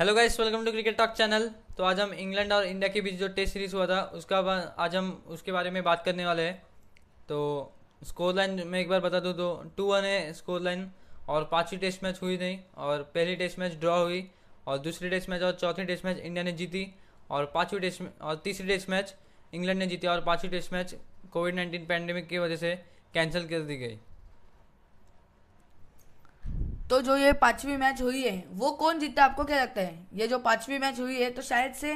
hello guys welcome to cricket talk channel तो आज हम इंग्लैंड और इंडिया के बीच जो टेस्ट सीरीज हुआ था उसका आज हम उसके बारे में बात करने वाले हैं तो स्कोर लाइन मैं एक बार बता दूँ तो टू वन है स्कोर लाइन और पाँचवीं टेस्ट मैच हुई नहीं और पहली टेस्ट मैच ड्रॉ हुई और दूसरी टेस्ट मैच और चौथी टेस्ट मैच इंडिया ने जीती और पाँचवीं टेस्ट और तीसरी टेस्ट मैच इंग्लैंड ने जीती और पाँचवीं test match Covid nineteen pandemic की वजह से कैंसिल कर दी गई तो जो ये पांचवी मैच हुई है वो कौन जीतता आपको क्या लगता है ये जो पांचवी मैच हुई है तो शायद से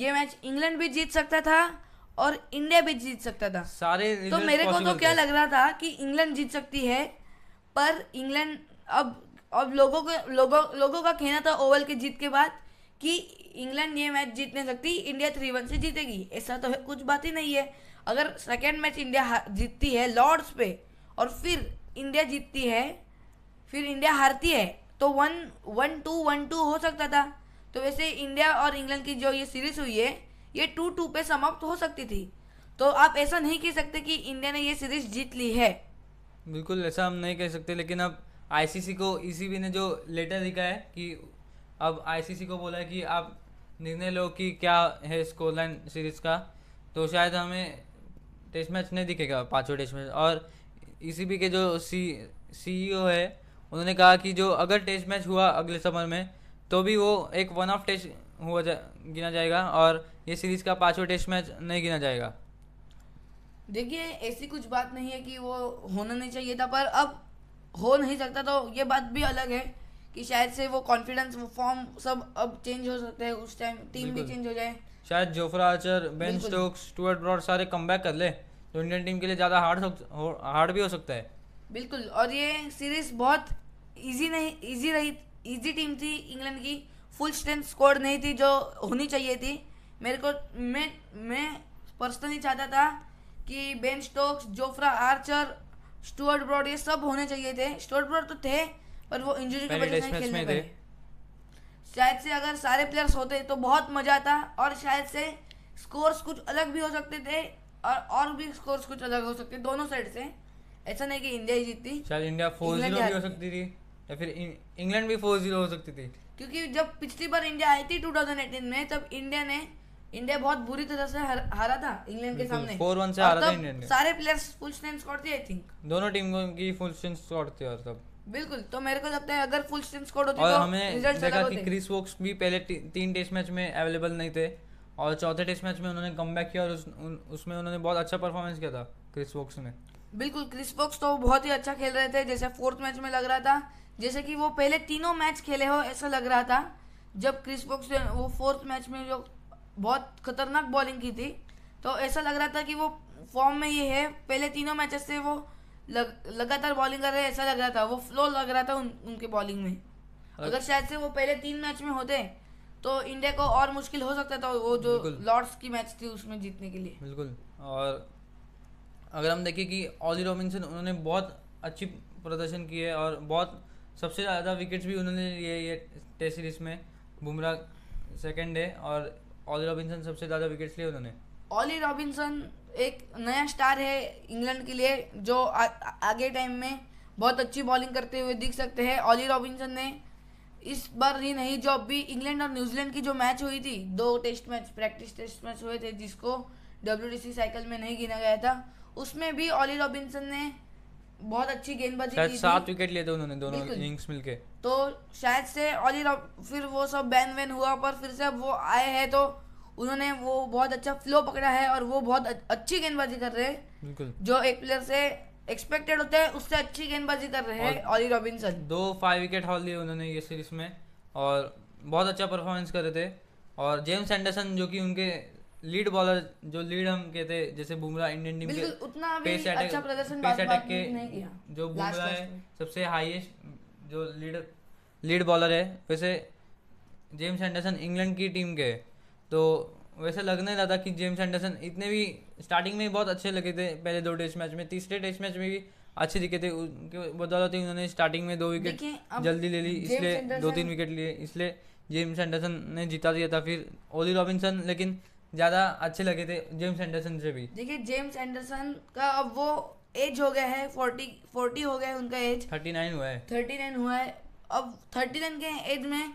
ये मैच इंग्लैंड भी जीत सकता था और इंडिया भी जीत सकता था सारे तो मेरे को तो क्या लग रहा था कि इंग्लैंड जीत सकती है पर इंग्लैंड अब अब लोगों को लोगों लोगों का कहना था ओवल के जीत के बाद कि इंग्लैंड ये मैच जीतने सकती इंडिया थ्री वन से जीतेगी ऐसा तो कुछ बात ही नहीं है अगर सेकेंड मैच इंडिया जीतती है लॉर्ड्स पे और फिर इंडिया जीतती है फिर इंडिया हारती है तो one one two one two हो सकता था तो वैसे इंडिया और इंग्लैंड की जो ये सीरीज हुई है ये टू टू पे समाप्त हो सकती थी तो आप ऐसा नहीं कह सकते कि इंडिया ने ये सीरीज जीत ली है बिल्कुल ऐसा हम नहीं कह सकते लेकिन अब आईसीसी को ईसीबी e ने जो लेटर लिखा है कि अब आईसीसी को बोला है कि आप निर्णय लो कि क्या है स्कोरलाइन सीरीज का तो शायद हमें टेस्ट मैच नहीं दिखेगा पाँचों टेस्ट मैच और ईसीबी e के जो सी सीईओ e है उन्होंने कहा कि जो अगर टेस्ट मैच हुआ अगले समर में तो भी वो एक वन ऑफ टेस्ट हुआ जा, गिना जाएगा और ये सीरीज़ का पाँचवा टेस्ट मैच नहीं गिना जाएगा देखिए ऐसी कुछ बात नहीं है कि वो होना नहीं चाहिए था पर अब हो नहीं सकता तो ये बात भी अलग है कि शायद से वो कॉन्फिडेंस वो फॉर्म सब अब चेंज हो सकते हैं उस टाइम टीम भी चेंज हो जाए शायद Jofra Archer Ben Stokes Stuart Broad सारे कम कर ले तो इंडियन टीम के लिए ज़्यादा हार्ड हार्ड भी हो सकता है बिल्कुल और ये सीरीज बहुत इजी नहीं इजी रही इजी टीम थी इंग्लैंड की फुल स्ट्रेंथ स्कोर नहीं थी जो होनी चाहिए थी मेरे को मैं मैं पर्सनली चाहता था कि Ben Stokes Jofra Archer Stuart Broad ये सब होने चाहिए थे स्टुअर्ट ब्रॉड तो थे पर वो इंजरी की वजह से नहीं खेल शायद से अगर सारे प्लेयर्स होते तो बहुत मजा आता और शायद से स्कोर्स कुछ अलग भी हो सकते थे और और भी स्कोर्स कुछ अलग हो सकते दोनों साइड से ऐसा नहीं कि इंडिया ही जीती चल इंडिया फोर जीरो हो सकती थी या फिर इंग्लैंड भी फोर जीरो हो सकती थी क्योंकि जब पिछली बार इंडिया आई थी 2018 में तब इंडिया ने इंडिया बहुत बुरी तरह से हर, हारा था इंग्लैंड के सामने फोर वन से हारा था इंडिया ने सारे प्लेयर्स फुल स्ट्रेंथ स्क्वाड थे आई थिंक दोनों टीम की फुल स्ट्रेंथ स्क्वाड थी और तब बिल्कुल तो मेरे को लगता है अगर फुल स्ट्रेंथ स्क्वाड होती और तो हमें देखा कि क्रिस वोक्स भी पहले तीन टेस्ट मैच में अवेलेबल नहीं थे और चौथे टेस्ट मैच में उन्होंने कम किया और उस, उन, उसमें उन्होंने बहुत अच्छा परफॉर्मेंस किया था क्रिस वोक्स ने बिल्कुल क्रिस बॉक्स तो बहुत ही अच्छा खेल रहे थे जैसे फोर्थ मैच में लग रहा था जैसे कि वो पहले तीनों मैच खेले हो ऐसा लग रहा था जब क्रिस ने वो फोर्थ मैच में जो बहुत खतरनाक बॉलिंग की थी तो ऐसा लग रहा था कि वो फॉर्म में ये है पहले तीनों मैचेस से वो लग, लगातार बॉलिंग कर रहे ऐसा लग रहा था वो फ्लो लग रहा था उन, उनके बॉलिंग में अगर शायद से वो पहले तीन मैच में होते तो इंडिया को और मुश्किल हो सकता था वो जो लॉर्ड्स की मैच थी उसमें जीतने के लिए बिल्कुल और अगर हम देखें कि ऑली रॉबिन्सन उन्होंने बहुत अच्छी प्रदर्शन की है और बहुत सबसे ज़्यादा विकेट्स भी उन्होंने लिए ये टेस्ट सीरीज में बुमराह सेकंड है और ऑली रॉबिन्सन सबसे ज़्यादा विकेट्स लिए उन्होंने ऑली रॉबिन्सन एक नया स्टार है इंग्लैंड के लिए जो आ, आगे टाइम में बहुत अच्छी बॉलिंग करते हुए दिख सकते हैं ऑली रॉबिन्सन ने इस बार ही नहीं जो अभी इंग्लैंड और न्यूजीलैंड की जो मैच हुई थी दो test match practice test match हुए थे जिसको डब्ल्यू साइकिल में नहीं गिना गया था उसमें भी ऑली रॉबिन्सन ने बहुत अच्छी गेंदबाजी की सात विकेट लिए थे उन्होंने दोनों इनिंग्स मिलके तो शायद से ऑली फिर वो सब बैन वैन हुआ पर फिर से वो आए हैं तो उन्होंने वो बहुत अच्छा फ्लो पकड़ा है और वो बहुत अच्छी गेंदबाजी कर रहे हैं जो एक प्लेयर से एक्सपेक्टेड होते हैं उससे अच्छी गेंदबाजी कर रहे हैं ऑली रॉबिन्सन दो फाइव विकेट हॉल लिए उन्होंने ये सीरीज में और बहुत अच्छा परफॉर्मेंस कर रहे थे और जेम्स एंडरसन जो कि उनके लीड बॉलर जो लीड हम कहते जैसे बुमराह इंडियन टीम के उतना पेस अटैक अच्छा प्रदर्शन पेस अटैक के जो बुमराह है सबसे हाईएस्ट जो लीड लीड बॉलर है वैसे जेम्स एंडरसन इंग्लैंड की टीम के तो वैसे लगने लगा कि जेम्स एंडरसन इतने भी स्टार्टिंग में बहुत अच्छे लगे थे पहले दो टेस्ट मैच में तीसरे टेस्ट मैच में भी अच्छे दिखे थे उनके बदौलत ही उन्होंने स्टार्टिंग में दो विकेट जल्दी ले ली इसलिए दो तीन विकेट लिए इसलिए जेम्स एंडरसन ने जीता दिया था फिर ओली रॉबिन्सन लेकिन ज़्यादा अच्छे लगे थे जेम्स एंडरसन से भी देखिए जेम्स एंडरसन का अब वो एज हो गया है फोर्टी फोर्टी हो गया है उनका एज थर्टी नाइन हुआ है थर्टी नाइन हुआ है अब थर्टी नाइन के एज में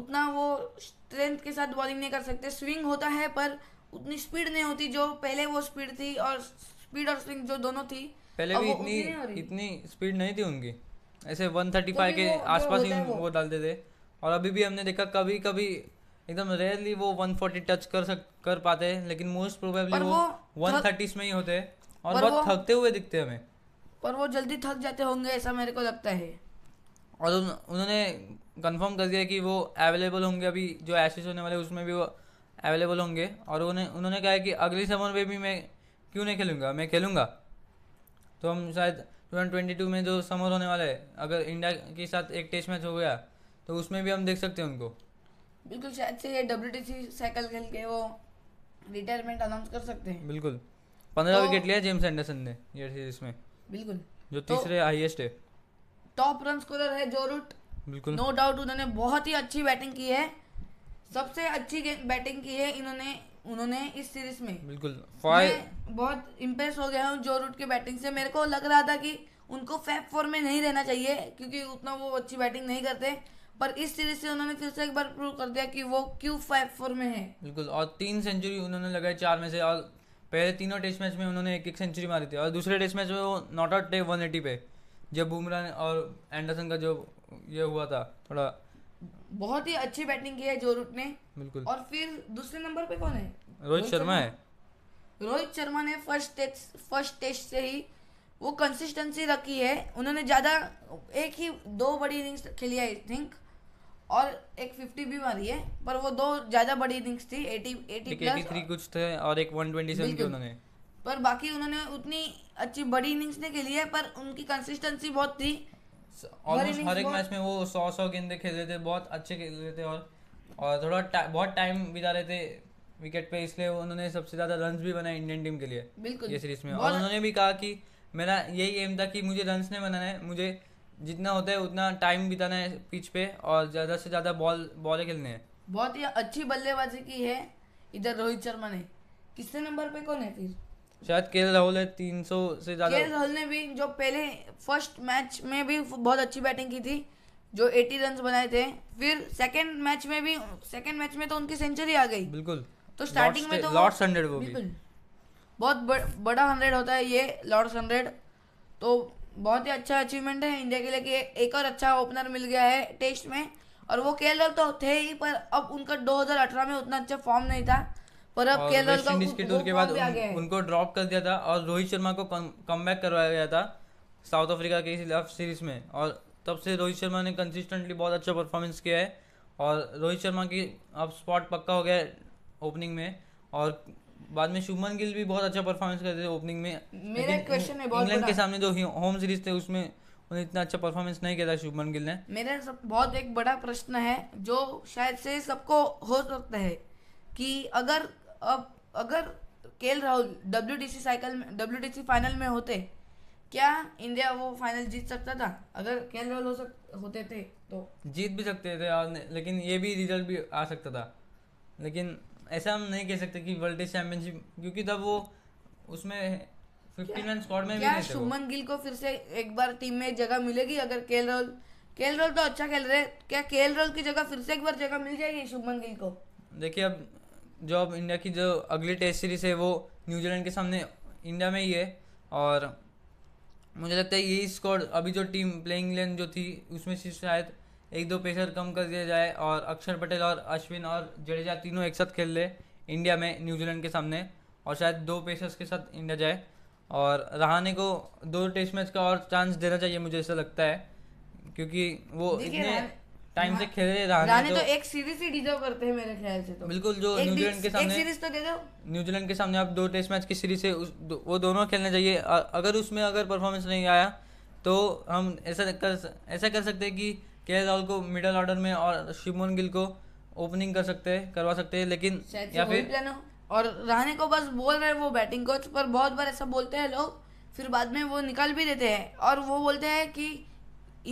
उतना वो स्ट्रेंथ के साथ बॉलिंग नहीं कर सकते स्विंग होता है पर उतनी स्पीड नहीं होती जो पहले वो स्पीड थी और स्पीड और स्विंग जो दोनों थी पहले भी इतनी इतनी स्पीड नहीं थी उनकी ऐसे 135 के आसपास ही वो डालते थे और अभी भी हमने देखा कभी कभी एकदम रेयरली वो 140 टच कर सक कर पाते हैं लेकिन मोस्ट प्रोबेबली वो, वो थर्टीज में ही होते हैं और बहुत थकते हुए दिखते हैं हमें पर वो जल्दी थक जाते होंगे ऐसा मेरे को लगता है और उन, उन्होंने कंफर्म कर दिया कि वो अवेलेबल होंगे अभी जो एशेज होने वाले उसमें भी वो अवेलेबल होंगे और उन्होंने उन्होंने कहा कि अगली समर में भी मैं क्यों नहीं खेलूँगा मैं खेलूँगा तो हम शायद टू ट्वेंटी टू में जो समर होने वाला है अगर इंडिया के साथ एक टेस्ट मैच हो गया तो उसमें भी हम देख सकते हैं उनको बिल्कुल शायद से ये डब्ल्यू साइकिल खेल के वो रिटायरमेंट अनाउंस कर सकते हैं बिल्कुल पंद्रह विकेट तो लिया जेम्स एंडरसन ने ये सीरीज में बिल्कुल जो तो तीसरे हाईएस्ट है टॉप रन स्कोरर है जो रूट बिल्कुल नो डाउट उन्होंने बहुत ही अच्छी बैटिंग की है सबसे अच्छी बैटिंग की है इन्होंने उन्होंने इस सीरीज में बिल्कुल मैं बहुत इम्प्रेस हो गया हूँ जो रूट की बैटिंग से मेरे को लग रहा था कि उनको फैप फोर में नहीं रहना चाहिए क्योंकि उतना वो अच्छी बैटिंग नहीं करते पर इस सीरीज से उन्होंने फिर से एक बार प्रूव कर दिया कि वो क्यू फाइव फोर में है बिल्कुल और तीन सेंचुरी उन्होंने लगाए चार में से और पहले तीनों टेस्ट मैच में उन्होंने एक एक सेंचुरी मारी थी और दूसरे टेस्ट मैच में वो नॉट आउट थे वन एटी पे जब बुमराह और एंडरसन का जो ये हुआ था थोड़ा बहुत ही अच्छी बैटिंग की है जो रूट ने बिल्कुल और फिर दूसरे नंबर पे कौन है रोहित शर्मा है रोहित शर्मा ने फर्स्ट टेस्ट फर्स्ट टेस्ट से ही वो कंसिस्टेंसी रखी है उन्होंने ज़्यादा एक ही दो बड़ी इनिंग्स खेली है आई थिंक और एक फिफ्टी भी मारी है पर वो दो ज्यादा बड़ी इनिंग्स थी एटी एटी प्लस थ्री कुछ थे और एक वन ट्वेंटी सेवन उन्होंने पर बाकी उन्होंने उतनी अच्छी बड़ी इनिंग्स नहीं खेली है पर उनकी कंसिस्टेंसी बहुत थी ऑलमोस्ट हर एक मैच में वो सौ सौ गेंदे खेल रहे थे बहुत अच्छे खेल रहे थे और और थोड़ा टा, बहुत टाइम बिता रहे थे विकेट पे इसलिए उन्होंने सबसे ज्यादा रन भी बनाए इंडियन टीम के लिए बिल्कुल ये सीरीज में और उन्होंने भी कहा कि मेरा यही एम था कि मुझे रन नहीं बनाना है मुझे जितना होता है उतना टाइम बिताना है पिच पे और ज़्यादा से ज़्यादा बॉल बॉल खेलने हैं बहुत ही अच्छी बल्लेबाजी की है इधर रोहित शर्मा ने किसने नंबर पे कौन है फिर शायद के राहुल है तीन सौ से ज़्यादा के राहुल ने भी जो पहले फर्स्ट मैच में भी बहुत अच्छी बैटिंग की थी जो एटी रन बनाए थे फिर सेकेंड मैच में भी सेकेंड मैच में तो उनकी सेंचुरी आ गई बिल्कुल तो स्टार्टिंग में तो लॉर्ड्स हंड्रेड वो भी बहुत बड़ा हंड्रेड होता है ये लॉर्ड्स हंड्रेड तो बहुत ही अच्छा अचीवमेंट है इंडिया के लिए कि एक और अच्छा ओपनर मिल गया है टेस्ट में और वो के तो थे ही पर अब उनका 2018 में उतना अच्छा फॉर्म नहीं था पर अब के एल के टूर के बाद उन, उनको ड्रॉप कर दिया था और रोहित शर्मा को कम बैक करवाया गया था साउथ अफ्रीका के खिलाफ सीरीज में और तब से रोहित शर्मा ने कंसिस्टेंटली बहुत अच्छा परफॉर्मेंस किया है और रोहित शर्मा की अब स्पॉट पक्का हो गया है ओपनिंग में और बाद में शुभमन गिल भी बहुत अच्छा परफॉर्मेंस करते थे ओपनिंग में मेरा क्वेश्चन है बहुत इंग्लैंड के सामने जो होम सीरीज थे उसमें उन्हें इतना अच्छा परफॉर्मेंस नहीं किया था शुभमन गिल ने मेरा सब बहुत एक बड़ा प्रश्न है जो शायद से सबको हो सकता है कि अगर अब अगर K Rahul W D C cycle में डब्ल्यू डी सी फाइनल में होते क्या इंडिया वो फाइनल जीत सकता था अगर के राहुल हो सक होते थे तो जीत भी सकते थे और लेकिन ये भी रिजल्ट भी आ सकता था लेकिन ऐसा हम नहीं कह सकते कि वर्ल्ड टेस्ट चैंपियनशिप क्योंकि तब वो उसमें फिफ्टी मैन स्कॉड में क्या सुमन गिल को फिर से एक बार टीम में जगह मिलेगी अगर केल राहुल केल राहुल तो अच्छा खेल रहे क्या केल राहुल की जगह फिर से एक बार जगह मिल जाएगी शुभमन गिल को देखिए अब जो अब इंडिया की जो अगली टेस्ट सीरीज है वो न्यूजीलैंड के सामने इंडिया में ही है और मुझे लगता है यही स्कॉड अभी जो टीम प्लेइंग इलेवन जो थी उसमें से शायद एक दो प्रेशर कम कर दिया जाए और अक्षर पटेल और अश्विन और जडेजा तीनों एक साथ खेल ले इंडिया में न्यूजीलैंड के सामने और शायद दो पेशर्स के साथ इंडिया जाए और रहाने को दो टेस्ट मैच का और चांस देना चाहिए मुझे ऐसा लगता है क्योंकि वो इतने टाइम से खेल रहे रहाने, रहाने तो, तो एक सीरीज ही डिजर्व करते हैं मेरे ख्याल से तो बिल्कुल जो न्यूजीलैंड के सामने एक सीरीज तो दे दो न्यूजीलैंड के सामने आप दो टेस्ट मैच की सीरीज से वो दोनों खेलने चाहिए अगर उसमें अगर परफॉर्मेंस नहीं आया तो हम ऐसा कर ऐसा कर सकते हैं कि के राहुल को मिडल ऑर्डर में और शिमोन गिल को ओपनिंग कर सकते हैं करवा सकते हैं लेकिन या फिर और रहने को बस बोल रहे हैं वो बैटिंग कोच पर बहुत बार ऐसा बोलते हैं लोग फिर बाद में वो निकाल भी देते हैं और वो बोलते हैं कि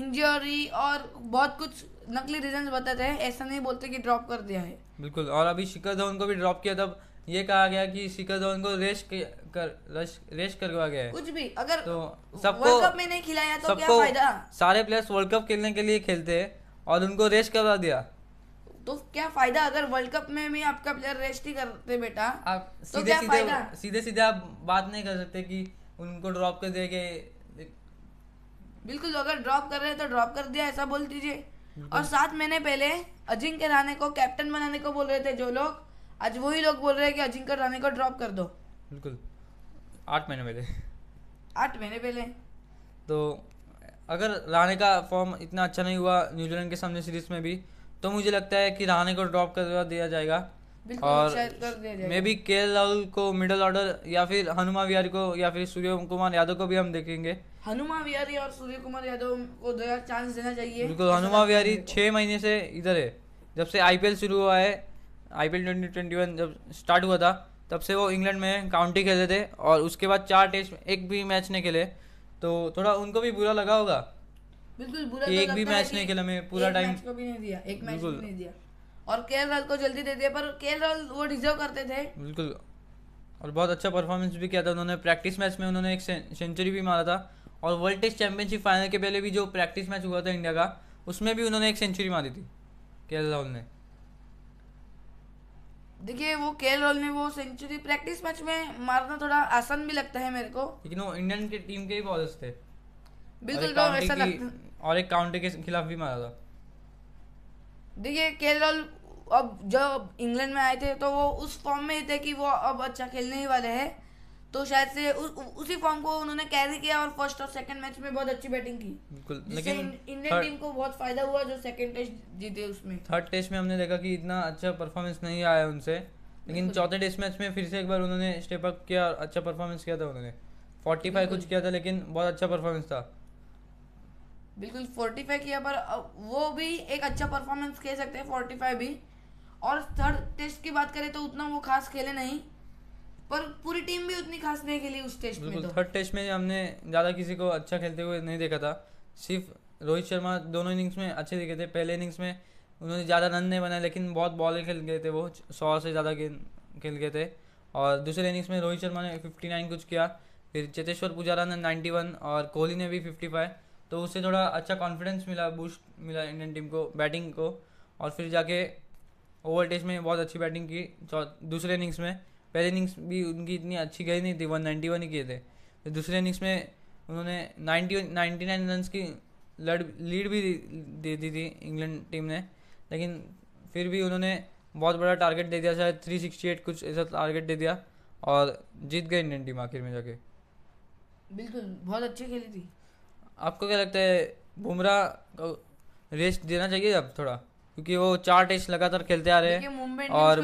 इंजरी और बहुत कुछ नकली रीजन बताते हैं ऐसा नहीं बोलते कि ड्रॉप कर दिया है बिल्कुल और अभी शिखर धवन को भी ड्रॉप किया था ये कहा गया कि शिखर धवन को रेस्ट कर रेस्ट रेस्ट करवा गया कुछ भी अगर तो सबको वर्ल्ड कप में नहीं खिलाया तो क्या फायदा सारे प्लेयर्स वर्ल्ड कप खेलने के लिए खेलते हैं और उनको रेस्ट करवा दिया तो क्या फायदा अगर वर्ल्ड कप में भी आपका प्लेयर रेस्ट ही करते बेटा आप तो सीधे क्या सीधे सीधे सीधे आप बात नहीं कर सकते कि उनको ड्रॉप कर देंगे बिल्कुल अगर ड्रॉप कर रहे हैं तो ड्रॉप कर दिया ऐसा बोल दीजिए और सात महीने पहले अजिंक्य रहने को कैप्टन बनाने को बोल रहे थे जो लोग आज वही लोग बोल रहे हैं कि अजिंक्य रहाणे को ड्रॉप कर दो बिल्कुल आठ महीने पहले आठ महीने पहले तो अगर राणे का फॉर्म इतना अच्छा नहीं हुआ न्यूजीलैंड के सामने सीरीज में भी तो मुझे लगता है कि राणे को ड्रॉप कर दिया जाएगा और maybe K L Rahul को मिडल ऑर्डर या फिर हनुमा विहारी को या फिर सूर्य कुमार यादव को भी हम देखेंगे हनुमा विहारी और सूर्य कुमार यादव को चांस तो देना चाहिए बिल्कुल हनुमा विहारी छह महीने से इधर है जब से आईपीएल शुरू हुआ है I P L twenty twenty one जब स्टार्ट हुआ था तब से वो इंग्लैंड में काउंटी खेलते थे और उसके बाद चार टेस्ट एक भी मैच नहीं खेले तो थोड़ा उनको भी बुरा लगा होगा बिल्कुल बुरा तो एक भी मैच नहीं खेला मैं पूरा टाइम को भी नहीं दिया एक मैच नहीं दिया और के एल राहुल को जल्दी दे दिया पर के एल राहुल वो डिजर्व करते थे बिल्कुल और बहुत अच्छा परफॉर्मेंस भी किया था उन्होंने प्रैक्टिस मैच में उन्होंने एक सेंचुरी भी मारा था और वर्ल्ड टेस्ट चैंपियनशिप फाइनल के पहले भी जो प्रैक्टिस मैच हुआ था इंडिया का उसमें भी उन्होंने एक सेंचुरी मारी थी के एल राहुल ने देखिए वो के रोल में वो सेंचुरी प्रैक्टिस मैच में मारना थोड़ा आसान भी लगता है मेरे को लेकिन वो इंडियन के टीम के ही बॉलर्स थे बिल्कुल तो ऐसा लगता और एक काउंटर के खिलाफ भी मारा था देखिए के रोल अब जब इंग्लैंड में आए थे तो वो उस फॉर्म में थे कि वो अब अच्छा खेलने ही वाले हैं तो शायद से उ, उसी फॉर्म को उन्होंने कैरी किया और फर्स्ट और सेकंड मैच में बहुत अच्छी बैटिंग की बिल्कुल लेकिन इंडियन टीम को बहुत फायदा हुआ जो सेकंड टेस्ट जीते उसमें थर्ड टेस्ट में हमने देखा कि इतना अच्छा परफॉर्मेंस नहीं आया उनसे लेकिन चौथे टेस्ट मैच में फिर से एक बार उन्होंने स्टेप अप किया और अच्छा परफॉर्मेंस किया था उन्होंने फोर्टी फाइव कुछ किया था लेकिन बहुत अच्छा परफॉर्मेंस था बिल्कुल फोर्टी फाइव किया पर वो भी एक अच्छा परफॉर्मेंस कह सकते हैं फोर्टी फाइव भी और थर्ड टेस्ट की बात करें तो उतना वो खास खेले नहीं पर पूरी टीम भी उतनी खास नहीं खेली उस टेस्ट में तो थर्ड टेस्ट में हमने ज़्यादा किसी को अच्छा खेलते हुए नहीं देखा था सिर्फ रोहित शर्मा दोनों इनिंग्स में अच्छे दिखे थे पहले इनिंग्स में उन्होंने ज़्यादा रन नहीं बनाए लेकिन बहुत बॉल खेल गए थे वो सौ से ज़्यादा गेंद खेल गए थे और दूसरे इनिंग्स में रोहित शर्मा ने फिफ्टी नाइन कुछ किया फिर चेतेश्वर पुजारा ने नाइन्टी वन और कोहली ने भी फिफ्टी फाइव तो उससे थोड़ा अच्छा कॉन्फिडेंस मिला बूस्ट मिला इंडियन टीम को बैटिंग को और फिर जाके ओवर टेस्ट में बहुत अच्छी बैटिंग की दूसरे इनिंग्स में पहले इनिंग्स भी उनकी इतनी अच्छी गई नहीं थी वन नाइन्टी वन ही किए थे तो दूसरे इनिंग्स में उन्होंने नाइन्टी नाइन्टी नाइन रन की लड़ लीड भी दे दी थी इंग्लैंड टीम ने लेकिन फिर भी उन्होंने बहुत बड़ा टारगेट दे दिया शायद थ्री सिक्सटी एट कुछ ऐसा टारगेट दे दिया और जीत गए इंडियन टीम आखिर में जाके बिल्कुल बहुत अच्छी खेली थी आपको क्या लगता है बुमराह रेस्ट देना चाहिए अब थोड़ा क्योंकि वो चार टेस्ट लगातार खेलते आ रहे हैं और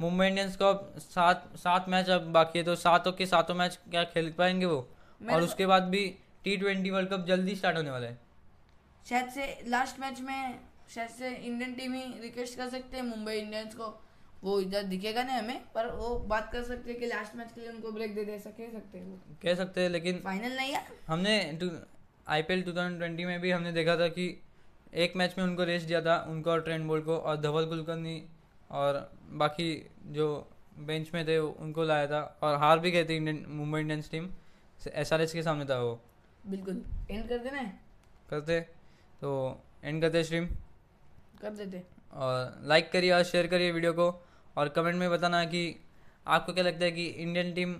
मुंबई इंडियंस को सात सात मैच अब बाकी है तो सातों के सातों मैच क्या खेल पाएंगे वो और उसके बाद भी टी ट्वेंटी वर्ल्ड कप जल्दी स्टार्ट होने वाला है शायद से लास्ट मैच में शायद से इंडियन टीम ही रिक्वेस्ट कर सकते हैं मुंबई इंडियंस को वो इधर दिखेगा नहीं हमें पर वो बात कर सकते हैं कि लास्ट मैच के लिए उनको ब्रेक दे दे सके सकते हैं वो कह सकते हैं लेकिन फाइनल नहीं है हमने आईपीएल 2020 में भी हमने देखा था कि एक मैच में उनको रेस्ट दिया था उनको और ट्रेंड बोल्ट को और धवल कुलकर्णी और बाकी जो बेंच में थे उनको लाया था और हार भी गए थे Indian Mumbai Indians team S R S के सामने था वो बिल्कुल एंड कर देना करते तो एंड करते स्ट्रीम कर देते और लाइक करिए और शेयर करिए वीडियो को और कमेंट में बताना कि आपको क्या लगता है कि इंडियन टीम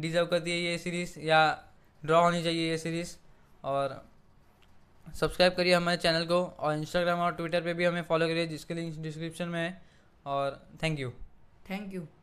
डिजर्व करती है ये सीरीज़ या ड्रॉ होनी चाहिए ये सीरीज़ और सब्सक्राइब करिए हमारे चैनल को और इंस्टाग्राम और ट्विटर पे भी हमें फॉलो करिए जिसके लिंक डिस्क्रिप्शन में है और थैंक यू थैंक यू